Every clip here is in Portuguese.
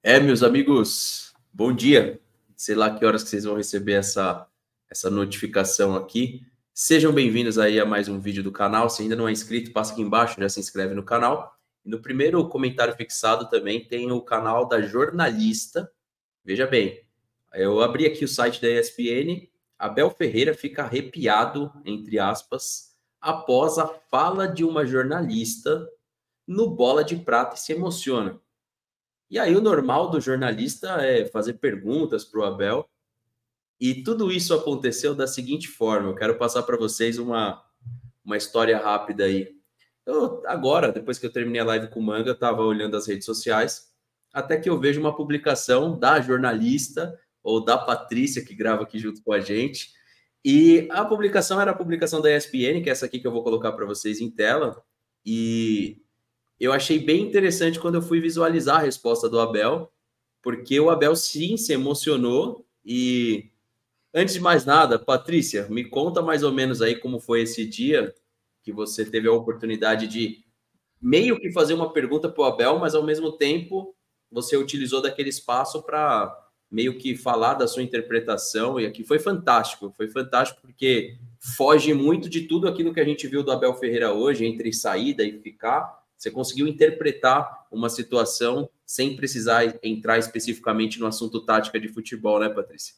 É, meus amigos, bom dia. Sei lá que horas que vocês vão receber essa, essa notificação aqui. Sejam bem-vindos aí a mais um vídeo do canal. Se ainda não é inscrito, passa aqui embaixo, já se inscreve no canal. no primeiro comentário fixado também tem o canal da jornalista. Veja bem, eu abri aqui o site da ESPN. Abel Ferreira fica arrepiado, entre aspas, após a fala de uma jornalista no Bola de Prata e se emociona. E aí o normal do jornalista é fazer perguntas para o Abel. E tudo isso aconteceu da seguinte forma. Eu quero passar para vocês uma, uma história rápida aí. Eu, agora, depois que eu terminei a live com o Manga, eu estava olhando as redes sociais, até que eu vejo uma publicação da jornalista ou da Patrícia, que grava aqui junto com a gente. E a publicação era a publicação da ESPN, que é essa aqui que eu vou colocar para vocês em tela. E eu achei bem interessante quando eu fui visualizar a resposta do Abel, porque o Abel sim se emocionou. E antes de mais nada, Patrícia, me conta mais ou menos aí como foi esse dia que você teve a oportunidade de meio que fazer uma pergunta para o Abel, mas ao mesmo tempo você utilizou daquele espaço para meio que falar da sua interpretação. E aqui foi fantástico, foi fantástico porque foge muito de tudo aquilo que a gente viu do Abel Ferreira hoje, entre saída e ficar você conseguiu interpretar uma situação sem precisar entrar especificamente no assunto tática de futebol, né, Patrícia?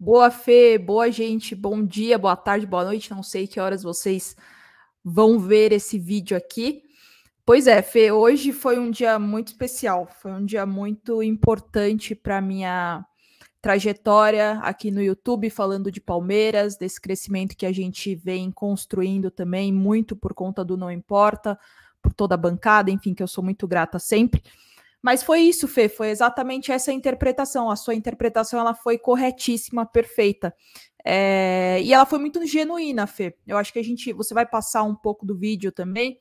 Boa, Fê, boa gente, bom dia, boa tarde, boa noite. Não sei que horas vocês vão ver esse vídeo aqui. Pois é, Fê, hoje foi um dia muito especial, foi um dia muito importante para minha trajetória aqui no YouTube, falando de Palmeiras, desse crescimento que a gente vem construindo também, muito por conta do Não Importa, por toda a bancada, enfim, que eu sou muito grata sempre. Mas foi isso, Fê, foi exatamente essa interpretação. A sua interpretação ela foi corretíssima, perfeita. É, e ela foi muito genuína, Fê. Eu acho que a gente. Você vai passar um pouco do vídeo também.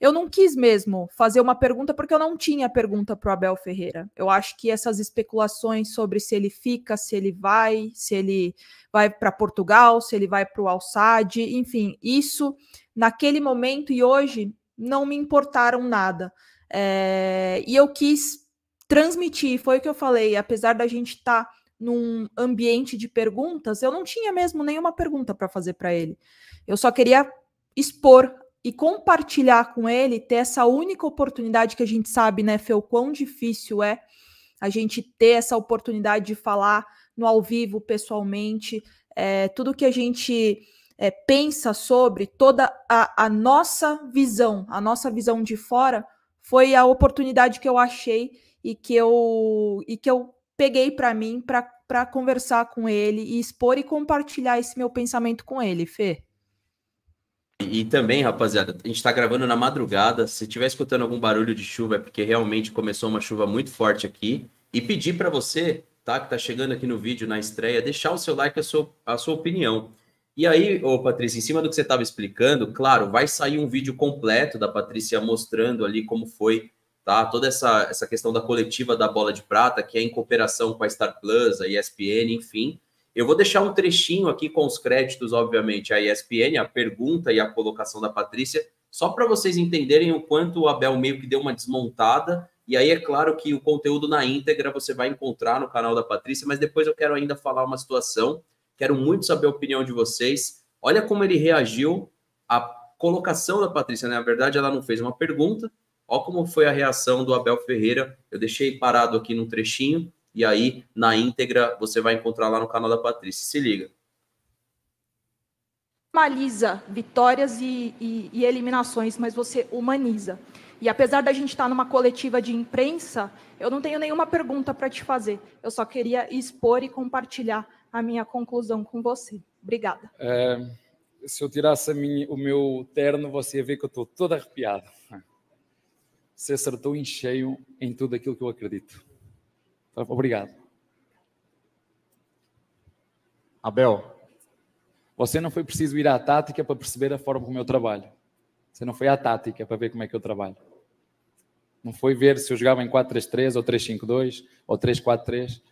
Eu não quis mesmo fazer uma pergunta, porque eu não tinha pergunta para o Abel Ferreira. Eu acho que essas especulações sobre se ele fica, se ele vai, se ele vai para Portugal, se ele vai para o Alçade, enfim, isso naquele momento e hoje não me importaram nada. É, e eu quis transmitir, foi o que eu falei, apesar da gente estar tá num ambiente de perguntas, eu não tinha mesmo nenhuma pergunta para fazer para ele. Eu só queria expor e compartilhar com ele, ter essa única oportunidade que a gente sabe, né, Fê, o quão difícil é a gente ter essa oportunidade de falar no ao vivo, pessoalmente, é, tudo que a gente é, pensa sobre toda a, a nossa visão, a nossa visão de fora, foi a oportunidade que eu achei e que eu, e que eu peguei para mim para conversar com ele e expor e compartilhar esse meu pensamento com ele, Fê. E também, rapaziada, a gente está gravando na madrugada. Se estiver escutando algum barulho de chuva, é porque realmente começou uma chuva muito forte aqui. E pedir para você, tá, que está chegando aqui no vídeo, na estreia, deixar o seu like, a sua, a sua opinião. E aí, ô Patrícia, em cima do que você estava explicando, claro, vai sair um vídeo completo da Patrícia mostrando ali como foi tá? toda essa, essa questão da coletiva da bola de prata, que é em cooperação com a Star Plus, a ESPN, enfim. Eu vou deixar um trechinho aqui com os créditos, obviamente, à ESPN, a pergunta e a colocação da Patrícia, só para vocês entenderem o quanto o Abel meio que deu uma desmontada. E aí é claro que o conteúdo na íntegra você vai encontrar no canal da Patrícia, mas depois eu quero ainda falar uma situação Quero muito saber a opinião de vocês. Olha como ele reagiu à colocação da Patrícia. Né? Na verdade, ela não fez uma pergunta. Olha como foi a reação do Abel Ferreira. Eu deixei parado aqui num trechinho. E aí, na íntegra, você vai encontrar lá no canal da Patrícia. Se liga. Normaliza vitórias e, e, e eliminações, mas você humaniza. E apesar da gente estar numa coletiva de imprensa, eu não tenho nenhuma pergunta para te fazer. Eu só queria expor e compartilhar a minha conclusão com você. Obrigada. É, se eu tirasse minha, o meu terno, você ia ver que eu estou todo arrepiado. Você acertou em cheio em tudo aquilo que eu acredito. Obrigado. Abel, você não foi preciso ir à tática para perceber a forma como eu trabalho. Você não foi à tática para ver como é que eu trabalho. Não foi ver se eu jogava em 4-3-3 ou 3-5-2 ou 3-4-3.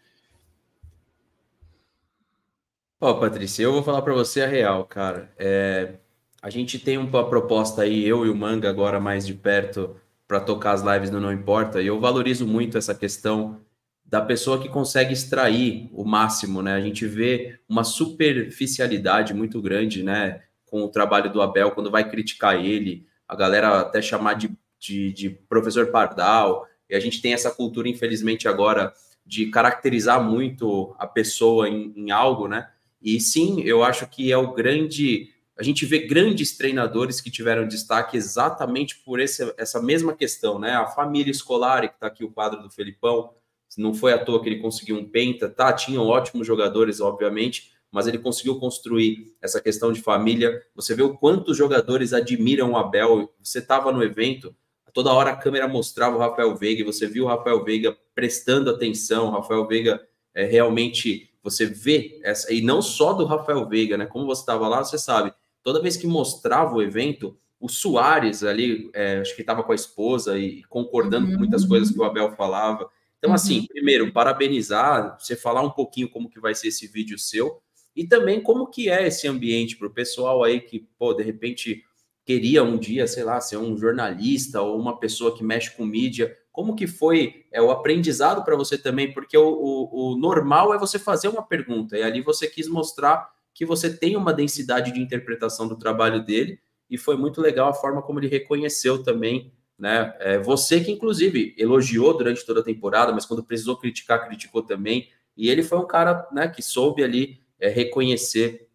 Ó, Patrícia, eu vou falar para você a real, cara. É, a gente tem uma proposta aí, eu e o Manga agora mais de perto, para tocar as lives no Não Importa, e eu valorizo muito essa questão da pessoa que consegue extrair o máximo, né? A gente vê uma superficialidade muito grande, né? Com o trabalho do Abel, quando vai criticar ele, a galera até chamar de, de, de professor Pardal, e a gente tem essa cultura, infelizmente, agora de caracterizar muito a pessoa em, em algo, né? E sim, eu acho que é o grande. A gente vê grandes treinadores que tiveram destaque exatamente por esse, essa mesma questão, né? A família escolar, que está aqui o quadro do Felipão, não foi à toa que ele conseguiu um penta, tá? Tinham ótimos jogadores, obviamente, mas ele conseguiu construir essa questão de família. Você vê o quanto os jogadores admiram o Abel. Você estava no evento, toda hora a câmera mostrava o Rafael Veiga, você viu o Rafael Veiga prestando atenção, o Rafael Veiga é, realmente você vê essa, e não só do Rafael Veiga, né? Como você estava lá, você sabe. Toda vez que mostrava o evento, o Soares ali, é, acho que estava com a esposa e concordando uhum. com muitas coisas que o Abel falava. Então, uhum. assim, primeiro, parabenizar, você falar um pouquinho como que vai ser esse vídeo seu e também como que é esse ambiente para o pessoal aí que, pô, de repente queria um dia, sei lá, ser um jornalista ou uma pessoa que mexe com mídia. Como que foi é, o aprendizado para você também? Porque o, o, o normal é você fazer uma pergunta, e ali você quis mostrar que você tem uma densidade de interpretação do trabalho dele, e foi muito legal a forma como ele reconheceu também né? É, você que inclusive elogiou durante toda a temporada, mas quando precisou criticar, criticou também. E ele foi um cara, né, que soube ali é, reconhecer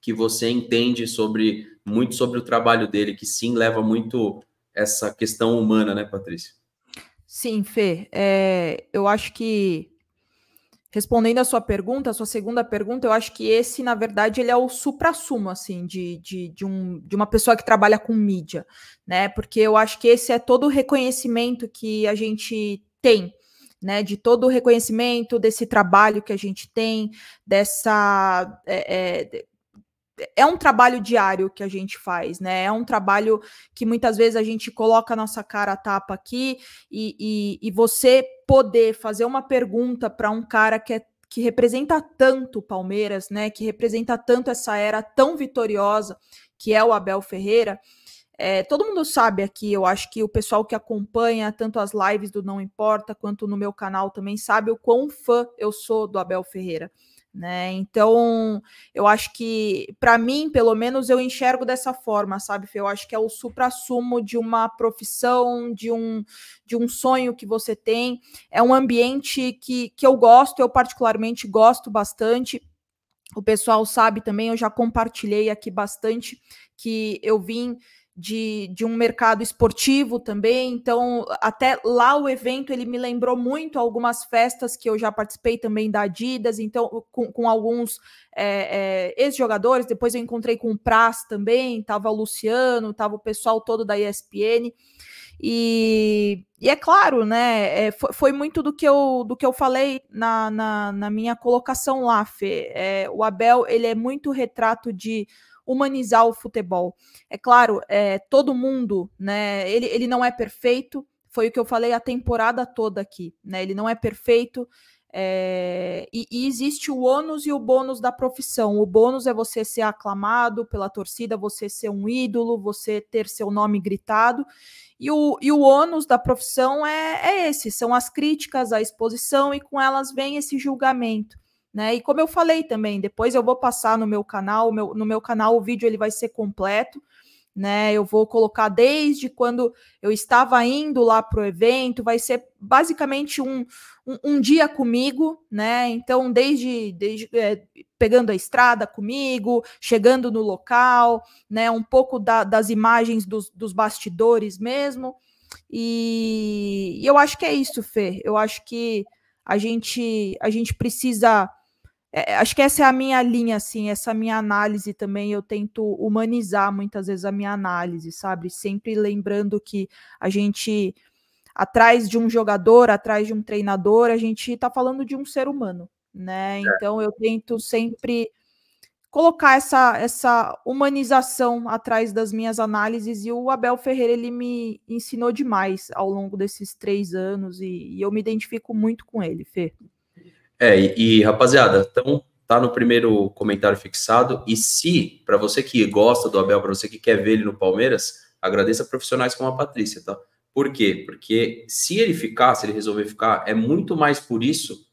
que você entende sobre muito sobre o trabalho dele, que sim leva muito essa questão humana, né, Patrícia? Sim, Fê. É, eu acho que, respondendo a sua pergunta, a sua segunda pergunta, eu acho que esse, na verdade, ele é o supra-sumo, assim, de, de, de, um, de uma pessoa que trabalha com mídia, né? Porque eu acho que esse é todo o reconhecimento que a gente tem né, de todo o reconhecimento desse trabalho que a gente tem, dessa é, é, é um trabalho diário que a gente faz, né? É um trabalho que muitas vezes a gente coloca a nossa cara a tapa aqui e, e, e você poder fazer uma pergunta para um cara que é que representa tanto o Palmeiras, né? Que representa tanto essa era tão vitoriosa que é o Abel Ferreira. É, todo mundo sabe aqui, eu acho que o pessoal que acompanha tanto as lives do Não Importa quanto no meu canal também sabe o quão fã eu sou do Abel Ferreira. Né? Então, eu acho que, para mim, pelo menos, eu enxergo dessa forma, sabe, Fê? Eu acho que é o suprassumo de uma profissão, de um, de um sonho que você tem. É um ambiente que, que eu gosto, eu particularmente gosto bastante. O pessoal sabe também, eu já compartilhei aqui bastante que eu vim de, de um mercado esportivo também. Então, até lá o evento ele me lembrou muito algumas festas que eu já participei também da Adidas, então, com, com alguns é, é, ex-jogadores. Depois eu encontrei com o Praz também, tava o Luciano, tava o pessoal todo da ESPN. E, e é claro, né? É, foi, foi, muito do que eu, do que eu falei na, na, na minha colocação lá, Fê. É, o Abel ele é muito retrato de humanizar o futebol. É claro, é, todo mundo, né? Ele, ele não é perfeito, foi o que eu falei a temporada toda aqui, né? Ele não é perfeito. É, e, e, existe o ônus e o bônus da profissão. O bônus é você ser aclamado pela torcida, você ser um ídolo, você ter seu nome gritado. E o, e o ônus da profissão é, é esse: são as críticas, a exposição, e com elas vem esse julgamento. Né? E como eu falei também, depois eu vou passar no meu canal, meu, no meu canal o vídeo ele vai ser completo, né? Eu vou colocar desde quando eu estava indo lá pro evento, vai ser basicamente um, um, um dia comigo, né? Então desde, desde é, pegando a estrada comigo, chegando no local, né? Um pouco da, das imagens dos, dos bastidores mesmo. E, e eu acho que é isso, Fê. Eu acho que a gente a gente precisa é, é, acho que essa é a minha linha, assim, essa minha análise também. Eu tento humanizar muitas vezes a minha análise, sabe? Sempre lembrando que a gente, atrás de um jogador, atrás de um treinador, a gente está falando de um ser humano, né? É. Então eu tento sempre colocar essa, essa humanização atrás das minhas análises e o Abel Ferreira ele me ensinou demais ao longo desses três anos e, e eu me identifico muito com ele, Fer. É, e, e rapaziada, então tá no primeiro comentário fixado. E se, para você que gosta do Abel, para você que quer ver ele no Palmeiras, agradeça profissionais como a Patrícia, tá? Por quê? Porque se ele ficar, se ele resolver ficar, é muito mais por isso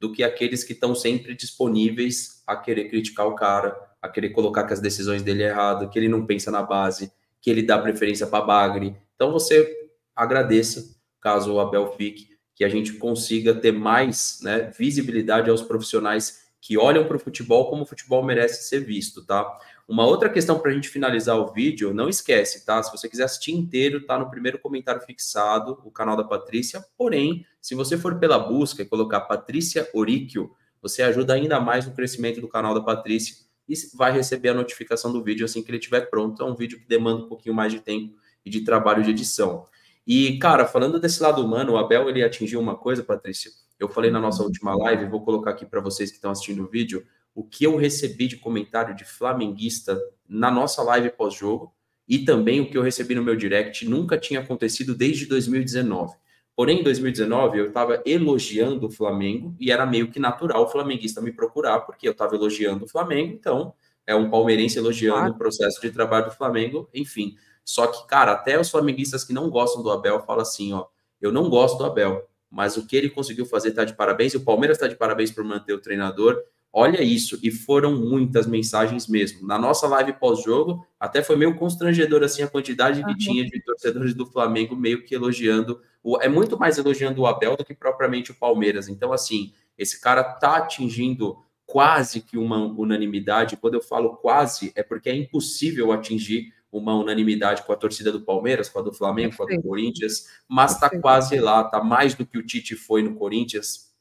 do que aqueles que estão sempre disponíveis a querer criticar o cara, a querer colocar que as decisões dele é errado, que ele não pensa na base, que ele dá preferência para bagre. Então você agradeça caso o Abel fique que a gente consiga ter mais né, visibilidade aos profissionais que olham para o futebol como o futebol merece ser visto, tá? Uma outra questão para a gente finalizar o vídeo, não esquece, tá? Se você quiser assistir inteiro, tá no primeiro comentário fixado, o canal da Patrícia. Porém, se você for pela busca e colocar Patrícia Oríquio, você ajuda ainda mais no crescimento do canal da Patrícia e vai receber a notificação do vídeo assim que ele estiver pronto. É um vídeo que demanda um pouquinho mais de tempo e de trabalho de edição. E, cara, falando desse lado humano, o Abel ele atingiu uma coisa, Patrícia. Eu falei na nossa última live, vou colocar aqui para vocês que estão assistindo o vídeo, o que eu recebi de comentário de flamenguista na nossa live pós-jogo e também o que eu recebi no meu direct nunca tinha acontecido desde 2019. Porém, em 2019, eu estava elogiando o Flamengo e era meio que natural o flamenguista me procurar, porque eu estava elogiando o Flamengo, então é um palmeirense elogiando o processo de trabalho do Flamengo, enfim. Só que, cara, até os flamenguistas que não gostam do Abel falam assim, ó, eu não gosto do Abel, mas o que ele conseguiu fazer tá de parabéns, o Palmeiras tá de parabéns por manter o treinador. Olha isso, e foram muitas mensagens mesmo. Na nossa live pós-jogo, até foi meio constrangedor assim a quantidade que uhum. tinha de torcedores do Flamengo meio que elogiando, o, é muito mais elogiando o Abel do que propriamente o Palmeiras. Então assim, esse cara tá atingindo quase que uma unanimidade. Quando eu falo quase, é porque é impossível atingir uma unanimidade com a torcida do Palmeiras, com a do Flamengo, com a do Corinthians, mas está quase lá, está mais do que o Tite foi no Corinthians,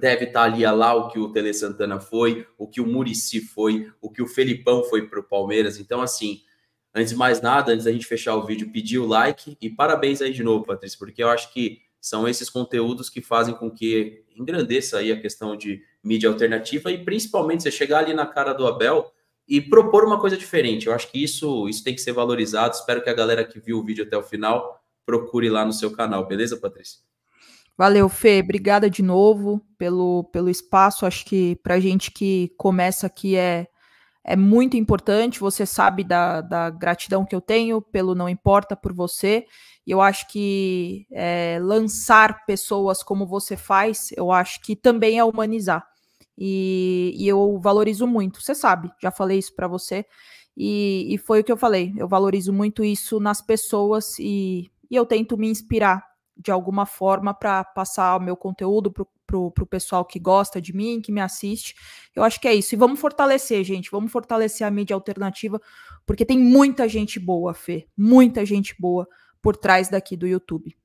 deve estar tá ali a lá o que o Tele Santana foi, o que o Murici foi, o que o Felipão foi para o Palmeiras. Então, assim, antes de mais nada, antes da gente fechar o vídeo, pedir o like e parabéns aí de novo, Patrícia, porque eu acho que são esses conteúdos que fazem com que engrandeça aí a questão de mídia alternativa e principalmente você chegar ali na cara do Abel e propor uma coisa diferente. Eu acho que isso, isso tem que ser valorizado. Espero que a galera que viu o vídeo até o final procure lá no seu canal, beleza, Patrícia? Valeu, Fê. Obrigada de novo pelo, pelo espaço. Acho que para gente que começa aqui é, é muito importante. Você sabe da, da gratidão que eu tenho pelo Não Importa por você. E eu acho que é, lançar pessoas como você faz, eu acho que também é humanizar. E, e eu valorizo muito, você sabe, já falei isso para você. E, e, foi o que eu falei. Eu valorizo muito isso nas pessoas e, e eu tento me inspirar de alguma forma para passar o meu conteúdo para o pessoal que gosta de mim, que me assiste. Eu acho que é isso. E vamos fortalecer, gente. Vamos fortalecer a mídia alternativa, porque tem muita gente boa, Fê. Muita gente boa por trás daqui do YouTube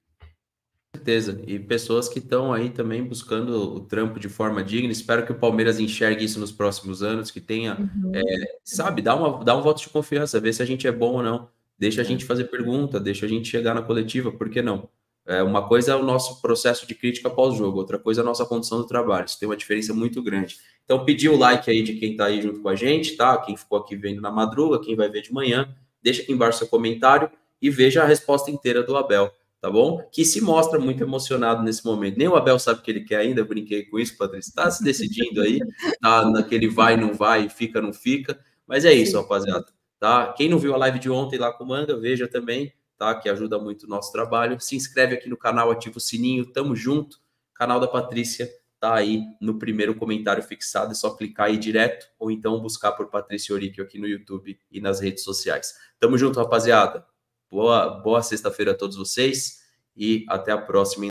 certeza. E pessoas que estão aí também buscando o trampo de forma digna. Espero que o Palmeiras enxergue isso nos próximos anos, que tenha, uhum. é, sabe, dá, uma, dá um voto de confiança, ver se a gente é bom ou não. Deixa a é. gente fazer pergunta, deixa a gente chegar na coletiva, por que não? É, uma coisa é o nosso processo de crítica pós-jogo, outra coisa é a nossa condição do trabalho. Isso tem uma diferença muito grande. Então, pedir o like aí de quem tá aí junto com a gente, tá? Quem ficou aqui vendo na madruga, quem vai ver de manhã, deixa aqui embaixo seu comentário e veja a resposta inteira do Abel tá bom? Que se mostra muito emocionado nesse momento. Nem o Abel sabe o que ele quer ainda, eu brinquei com isso, Patrícia. Está se decidindo aí, tá naquele vai, não vai, fica, não fica. Mas é isso, rapaziada. Tá? Quem não viu a live de ontem lá com o Manga, veja também, tá? Que ajuda muito o nosso trabalho. Se inscreve aqui no canal, ativa o sininho, tamo junto. Canal da Patrícia tá aí no primeiro comentário fixado, é só clicar aí direto ou então buscar por Patrícia Oríquio aqui no YouTube e nas redes sociais. Tamo junto, rapaziada. Boa, boa sexta-feira a todos vocês e até a próxima.